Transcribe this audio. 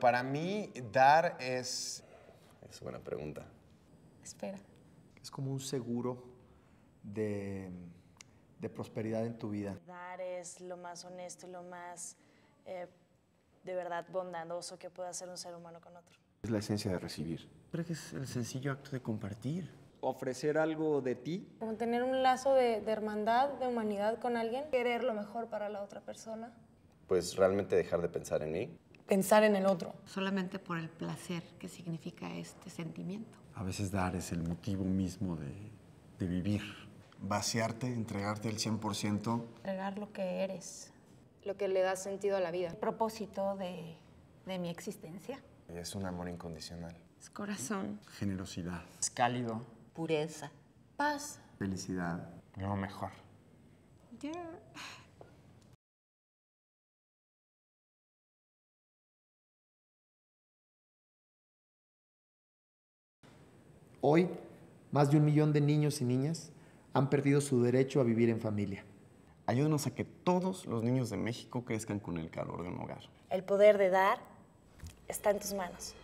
Para mí, dar es... Es buena pregunta. Espera. Es como un seguro de, prosperidad en tu vida. Dar es lo más honesto y lo más eh, de verdad bondadoso que puede hacer un ser humano con otro. Es la esencia de recibir. Creo que es el sencillo acto de compartir. Ofrecer algo de ti. Como tener un lazo de, de hermandad, de humanidad con alguien. Querer lo mejor para la otra persona. Pues realmente dejar de pensar en mí pensar en el otro. Solamente por el placer que significa este sentimiento. A veces dar es el motivo mismo de, vivir. Vaciarte, entregarte el 100%. Entregar lo que eres. Lo que le da sentido a la vida. El propósito de, mi existencia. Es un amor incondicional. Es corazón. Generosidad. Es cálido. Pureza. Paz. Felicidad. Lo mejor. Yo... Hoy, más de un millón de niños y niñas han perdido su derecho a vivir en familia. Ayúdanos a que todos los niños de México crezcan con el calor de un hogar. El poder de dar está en tus manos.